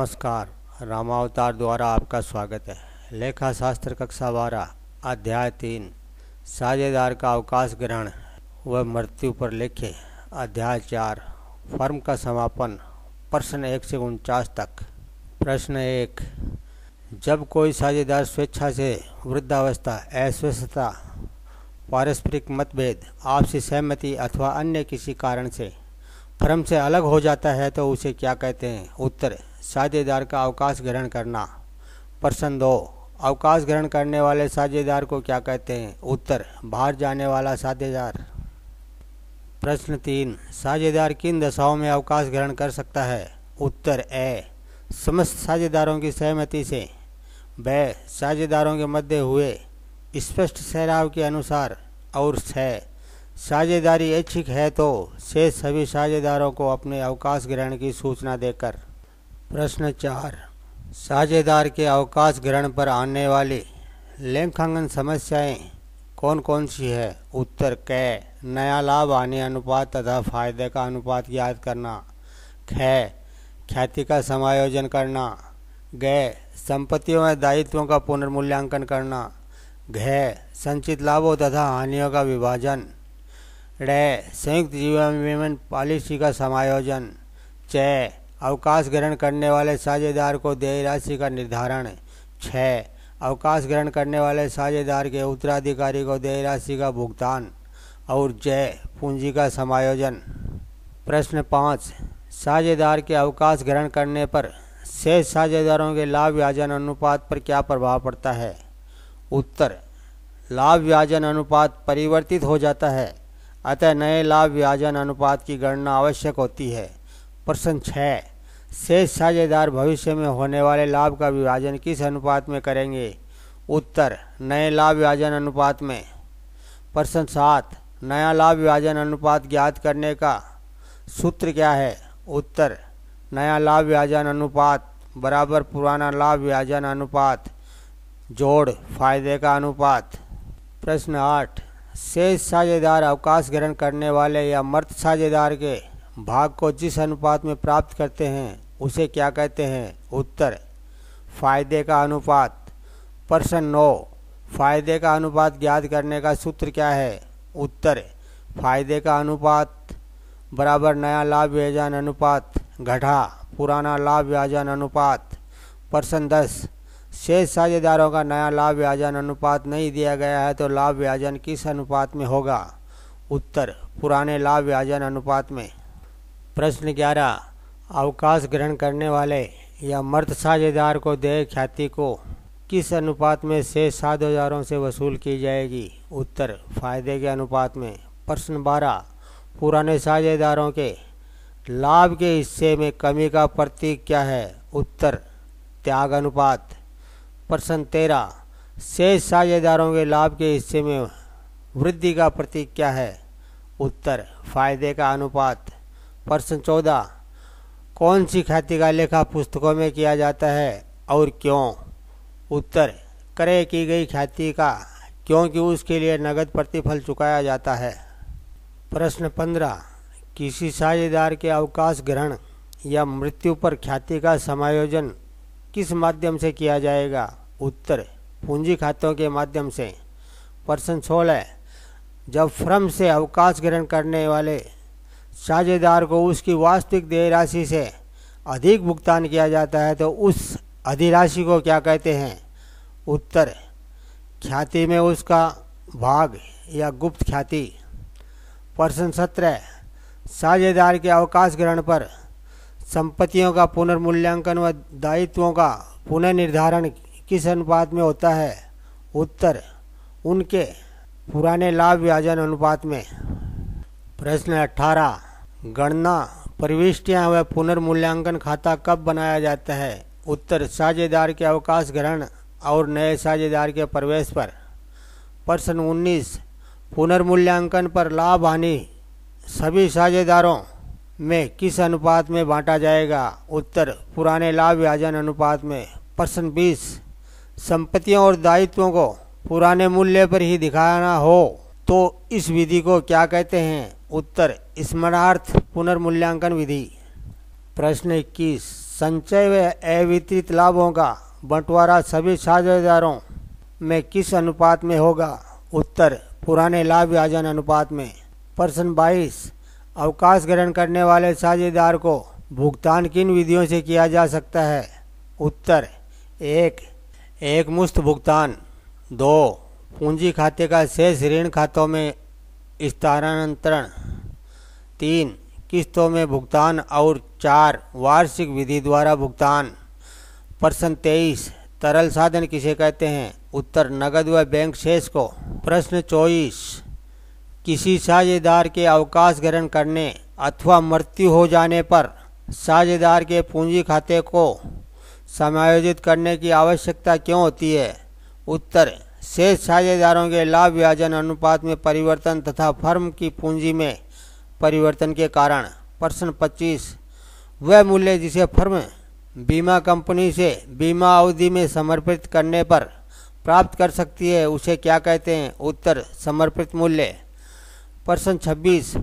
नमस्कार रामावतार द्वारा आपका स्वागत है लेखा शास्त्र कक्षा बारह अध्याय तीन साझेदार का अवकाश ग्रहण व मृत्यु पर लिखे अध्याय चार फर्म का समापन प्रश्न एक से उनचास तक प्रश्न एक जब कोई साझेदार स्वेच्छा से वृद्धावस्था अस्वस्थता पारस्परिक मतभेद आपसी सहमति अथवा अन्य किसी कारण से फर्म से अलग हो जाता है तो उसे क्या कहते हैं उत्तर साझेदार का अवकाश ग्रहण करना प्रश्न दो अवकाश ग्रहण करने वाले साझेदार को क्या कहते हैं उत्तर बाहर जाने वाला साझेदार प्रश्न तीन साझेदार किन दशाओं में अवकाश ग्रहण कर सकता है उत्तर ए समस्त साझेदारों की सहमति से ब साझेदारों के मध्य हुए स्पष्ट सहराव के अनुसार और छः साझेदारी ऐच्छिक है तो शेष सभी साझेदारों को अपने अवकाश ग्रहण की सूचना देकर प्रश्न चार साझेदार के अवकाश ग्रहण पर आने वाली लेखांकन समस्याएं कौन कौन सी है उत्तर क नया लाभ आने अनुपात तथा फायदे का अनुपात याद करना ख ख्याति का समायोजन करना ग संपत्तियों में दायित्वों का पुनर्मूल्यांकन करना घ संचित लाभों तथा हानियों का विभाजन ड संयुक्त जीवन विमन पॉलिसी का समायोजन च अवकाश ग्रहण करने वाले साझेदार को देय राशि का निर्धारण छः अवकाश ग्रहण करने वाले साझेदार के उत्तराधिकारी को देय राशि का भुगतान और जय पूंजी का समायोजन प्रश्न पाँच साझेदार के अवकाश ग्रहण करने पर शेष साझेदारों के लाभ व्याजन अनुपात पर क्या प्रभाव पड़ता है उत्तर लाभ व्याजन अनुपात परिवर्तित हो जाता है अतः नए लाभ व्याजन अनुपात की गणना आवश्यक होती है प्रश्न छः शेष साझेदार भविष्य में होने वाले लाभ का विभाजन किस अनुपात में करेंगे उत्तर नए लाभ विभाजन अनुपात में प्रश्न सात नया लाभ विभाजन अनुपात ज्ञात करने का सूत्र क्या है उत्तर नया लाभ विभाजन अनुपात बराबर पुराना लाभ विभाजन अनुपात जोड़ फायदे का अनुपात प्रश्न आठ शेष साझेदार अवकाश ग्रहण करने वाले या मर्त साझेदार के भाग को जिस अनुपात में प्राप्त करते हैं उसे क्या कहते हैं उत्तर फायदे का अनुपात प्रश्न नौ फायदे का अनुपात ज्ञात करने का सूत्र क्या है उत्तर फायदे का अनुपात बराबर नया लाभ व्यजन अनुपात घटा पुराना लाभ व्याजन अनुपात प्रश्न दस शेष साझेदारों का नया लाभ व्याजन अनुपात नहीं दिया गया है तो लाभ व्याजन किस अनुपात में होगा उत्तर पुराने लाभ व्याजन अनुपात में प्रश्न ग्यारह अवकाश ग्रहण करने वाले या मर्द साझेदार को देय ख्याति को किस अनुपात में से सात हजारों से वसूल की जाएगी उत्तर फायदे के अनुपात में प्रश्न बारह पुराने साझेदारों के लाभ के हिस्से में कमी का प्रतीक क्या है उत्तर त्याग अनुपात प्रश्न तेरह शेष साझेदारों के लाभ के हिस्से में वृद्धि का प्रतीक क्या है उत्तर फायदे का अनुपात प्रश्न चौदह कौन सी ख्याति का लेखा पुस्तकों में किया जाता है और क्यों उत्तर क्रय की गई ख्याति का क्योंकि उसके लिए नगद प्रतिफल चुकाया जाता है प्रश्न पंद्रह किसी साझेदार के अवकाश ग्रहण या मृत्यु पर ख्याति का समायोजन किस माध्यम से किया जाएगा उत्तर पूंजी खातों के माध्यम से प्रश्न सोलह जब फ्रम से अवकाश ग्रहण करने वाले साझेदार को उसकी वास्तविक देय राशि से अधिक भुगतान किया जाता है तो उस अधिराशि को क्या कहते हैं उत्तर ख्याति में उसका भाग या गुप्त ख्याति प्रश्न सत्रह साझेदार के अवकाश ग्रहण पर संपत्तियों का पुनर्मूल्यांकन व दायित्वों का पुनर्निर्धारण किस अनुपात में होता है उत्तर उनके पुराने लाभ विभाजन अनुपात में प्रश्न अठारह गणना प्रविष्टियां व पुनर्मूल्यांकन खाता कब बनाया जाता है उत्तर साझेदार के अवकाश ग्रहण और नए साझेदार के प्रवेश पर प्रश्न 19 पुनर्मूल्यांकन पर लाभ हानि सभी साझेदारों में किस अनुपात में बांटा जाएगा उत्तर पुराने लाभ विभाजन अनुपात में प्रश्न 20 संपत्तियों और दायित्वों को पुराने मूल्य पर ही दिखाना हो तो इस विधि को क्या कहते हैं उत्तर स्मरार्थ पुनर्मूल्यांकन विधि प्रश्न इक्कीस संचय व अवितरित लाभों का बंटवारा सभी साझेदारों में किस अनुपात में होगा उत्तर पुराने लाभ विभाजन अनुपात में प्रश्न बाईस अवकाश ग्रहण करने वाले साझेदार को भुगतान किन विधियों से किया जा सकता है उत्तर एक एक मुस्त भुगतान दो पूंजी खाते का शेष ऋण खातों में स्थानांतरण तीन किस्तों में भुगतान और चार वार्षिक विधि द्वारा भुगतान प्रश्न तेईस तरल साधन किसे कहते हैं उत्तर नगद व बैंक शेष को प्रश्न चौबीस किसी साझेदार के अवकाश ग्रहण करने अथवा मृत्यु हो जाने पर साझेदार के पूंजी खाते को समायोजित करने की आवश्यकता क्यों होती है उत्तर शेष साझेदारों के लाभ व्याजन अनुपात में परिवर्तन तथा फर्म की पूंजी में परिवर्तन के कारण प्रश्न 25 वह मूल्य जिसे फर्म बीमा कंपनी से बीमा अवधि में समर्पित करने पर प्राप्त कर सकती है उसे क्या कहते हैं उत्तर समर्पित मूल्य प्रश्न 26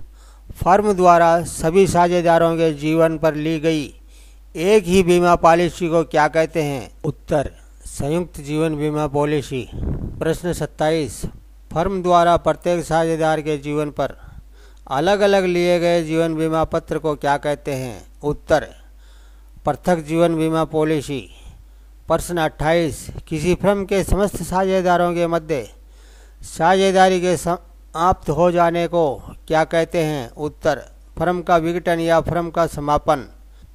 फर्म द्वारा सभी साझेदारों के जीवन पर ली गई एक ही बीमा पॉलिसी को क्या कहते हैं उत्तर संयुक्त जीवन बीमा पॉलिसी प्रश्न 27 फर्म द्वारा प्रत्येक साझेदार के जीवन पर अलग अलग लिए गए जीवन बीमा पत्र को क्या कहते हैं उत्तर पृथक जीवन बीमा पॉलिसी प्रश्न 28 किसी फर्म के समस्त साझेदारों के मध्य साझेदारी के समाप्त हो जाने को क्या कहते हैं उत्तर फर्म का विघटन या फर्म का समापन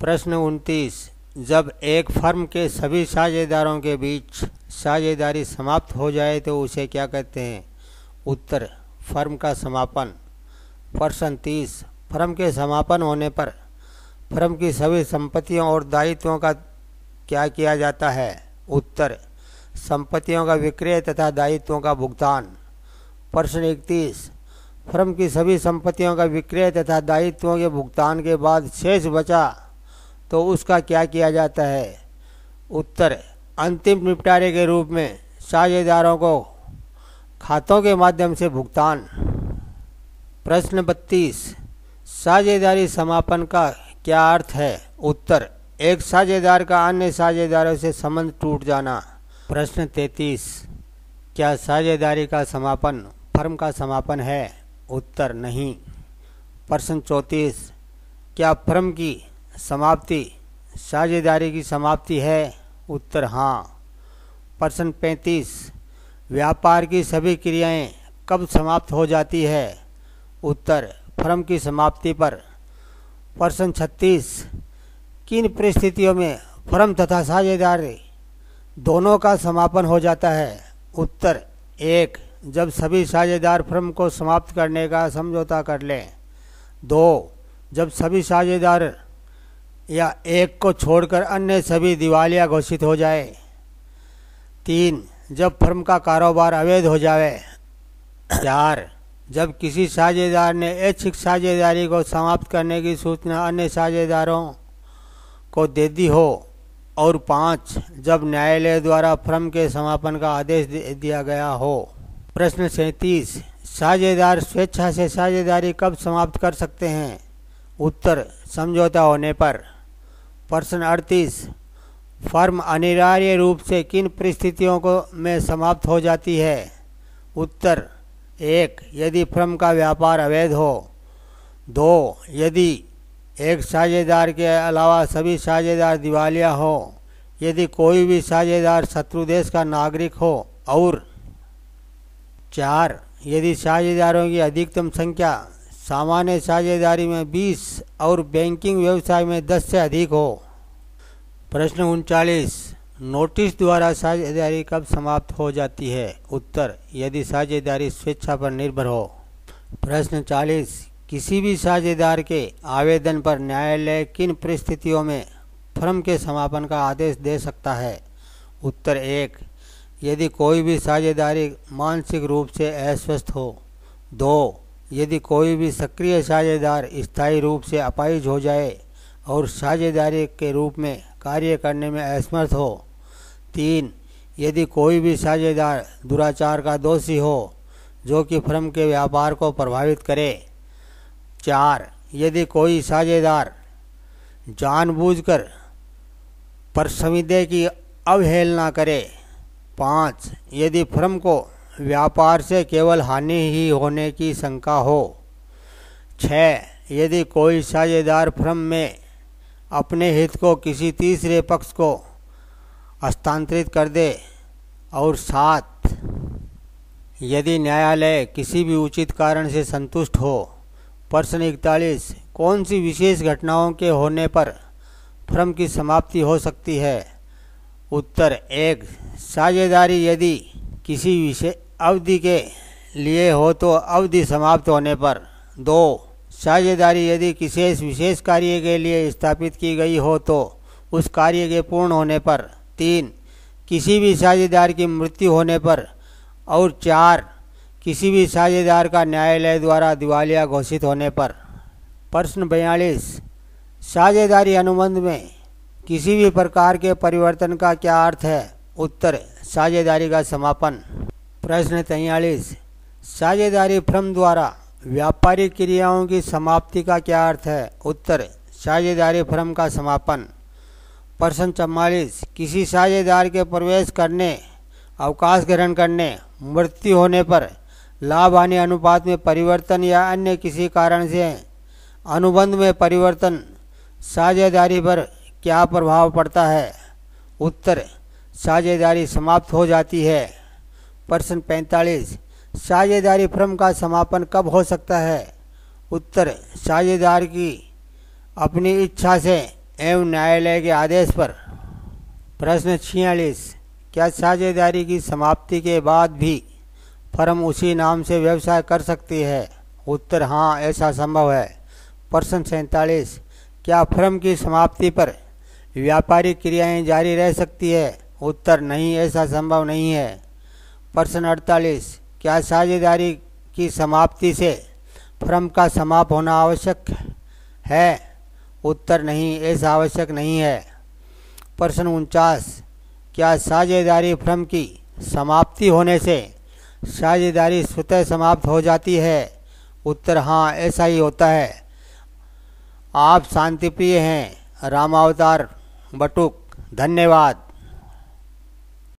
प्रश्न उनतीस जब एक फर्म के सभी साझेदारों के बीच साझेदारी समाप्त हो जाए तो उसे क्या कहते हैं उत्तर फर्म का समापन प्रश्न तीस फर्म के समापन होने पर फर्म की सभी संपत्तियों और दायित्वों का क्या किया जाता है उत्तर संपत्तियों का विक्रय तथा दायित्वों का भुगतान प्रश्न इकतीस फर्म की सभी संपत्तियों का विक्रय तथा दायित्वों के भुगतान के बाद शेष बचा तो उसका क्या किया जाता है उत्तर अंतिम निपटारे के रूप में साझेदारों को खातों के माध्यम से भुगतान प्रश्न बत्तीस साझेदारी समापन का क्या अर्थ है उत्तर एक साझेदार का अन्य साझेदारों से संबंध टूट जाना प्रश्न तैतीस क्या साझेदारी का समापन फर्म का समापन है उत्तर नहीं प्रश्न चौंतीस क्या फर्म की समाप्ति साझेदारी की समाप्ति है उत्तर हाँ प्रश्न पैंतीस व्यापार की सभी क्रियाएं कब समाप्त हो जाती है उत्तर फर्म की समाप्ति पर प्रश्न छत्तीस किन परिस्थितियों में फर्म तथा साझेदार दोनों का समापन हो जाता है उत्तर एक जब सभी साझेदार फर्म को समाप्त करने का समझौता कर लें दो जब सभी साझेदार या एक को छोड़कर अन्य सभी दिवालिया घोषित हो जाए तीन जब फर्म का कारोबार अवैध हो जाए चार जब किसी साझेदार ने ऐच्छिक साझेदारी को समाप्त करने की सूचना अन्य साझेदारों को दे दी हो और पाँच जब न्यायालय द्वारा फर्म के समापन का आदेश दिया गया हो प्रश्न सैंतीस साझेदार स्वेच्छा से साझेदारी कब समाप्त कर सकते हैं उत्तर समझौता होने पर प्रश्न अड़तीस फर्म अनिवार्य रूप से किन परिस्थितियों को में समाप्त हो जाती है उत्तर एक यदि फर्म का व्यापार अवैध हो दो यदि एक साझेदार के अलावा सभी साझेदार दिवालिया हो यदि कोई भी साझेदार शत्रु देश का नागरिक हो और चार यदि साझेदारों की अधिकतम संख्या सामान्य साझेदारी में 20 और बैंकिंग व्यवसाय में 10 से अधिक हो प्रश्न उनचालीस नोटिस द्वारा साझेदारी कब समाप्त हो जाती है उत्तर यदि साझेदारी स्वेच्छा पर निर्भर हो प्रश्न 40 किसी भी साझेदार के आवेदन पर न्यायालय किन परिस्थितियों में फर्म के समापन का आदेश दे सकता है उत्तर एक यदि कोई भी साझेदारी मानसिक रूप से अस्वस्थ हो दो यदि कोई भी सक्रिय साझेदार स्थायी रूप से अपाइज हो जाए और साझेदारी के रूप में कार्य करने में असमर्थ हो तीन यदि कोई भी साझेदार दुराचार का दोषी हो जो कि फर्म के व्यापार को प्रभावित करे चार यदि कोई साझेदार जानबूझकर कर की अवहेलना करे पाँच यदि फर्म को व्यापार से केवल हानि ही होने की शंका हो छः यदि कोई साझेदार फर्म में अपने हित को किसी तीसरे पक्ष को स्थानांतरित कर दे और साथ यदि न्यायालय किसी भी उचित कारण से संतुष्ट हो प्रश्न इकतालीस कौन सी विशेष घटनाओं के होने पर भ्रम की समाप्ति हो सकती है उत्तर एक साझेदारी यदि किसी विशेष अवधि के लिए हो तो अवधि समाप्त होने पर दो साझेदारी यदि किसी विशेष कार्य के लिए स्थापित की गई हो तो उस कार्य के पूर्ण होने पर तीन किसी भी साझेदार की मृत्यु होने पर और चार किसी भी साझेदार का न्यायालय द्वारा दिवालिया घोषित होने पर प्रश्न बयालीस साझेदारी अनुबंध में किसी भी प्रकार के परिवर्तन का क्या अर्थ है उत्तर साझेदारी का समापन प्रश्न तैयलीस साझेदारी फर्म द्वारा व्यापारिक क्रियाओं की समाप्ति का क्या अर्थ है उत्तर साझेदारी फर्म का समापन प्रश्न चवालीस किसी साझेदार के प्रवेश करने अवकाश ग्रहण करने मृत्यु होने पर लाभ हानि अनुपात में परिवर्तन या अन्य किसी कारण से अनुबंध में परिवर्तन साझेदारी पर क्या प्रभाव पड़ता है उत्तर साझेदारी समाप्त हो जाती है प्रश्न पैंतालीस साझेदारी फर्म का समापन कब हो सकता है उत्तर साझेदार की अपनी इच्छा से एवं न्यायालय के आदेश पर प्रश्न छियालीस क्या साझेदारी की समाप्ति के बाद भी फर्म उसी नाम से व्यवसाय कर सकती है उत्तर हाँ ऐसा संभव है प्रश्न सैंतालीस क्या फर्म की समाप्ति पर व्यापारिक क्रियाएं जारी रह सकती है उत्तर नहीं ऐसा संभव नहीं है प्रश्न अड़तालीस क्या साझेदारी की समाप्ति से फर्म का समाप्त होना आवश्यक है उत्तर नहीं ऐसा आवश्यक नहीं है प्रश्न उनचास क्या साझेदारी भ्रम की समाप्ति होने से साझेदारी स्वतः समाप्त हो जाती है उत्तर हाँ ऐसा ही होता है आप शांतिप्रिय हैं रामावतार बटुक धन्यवाद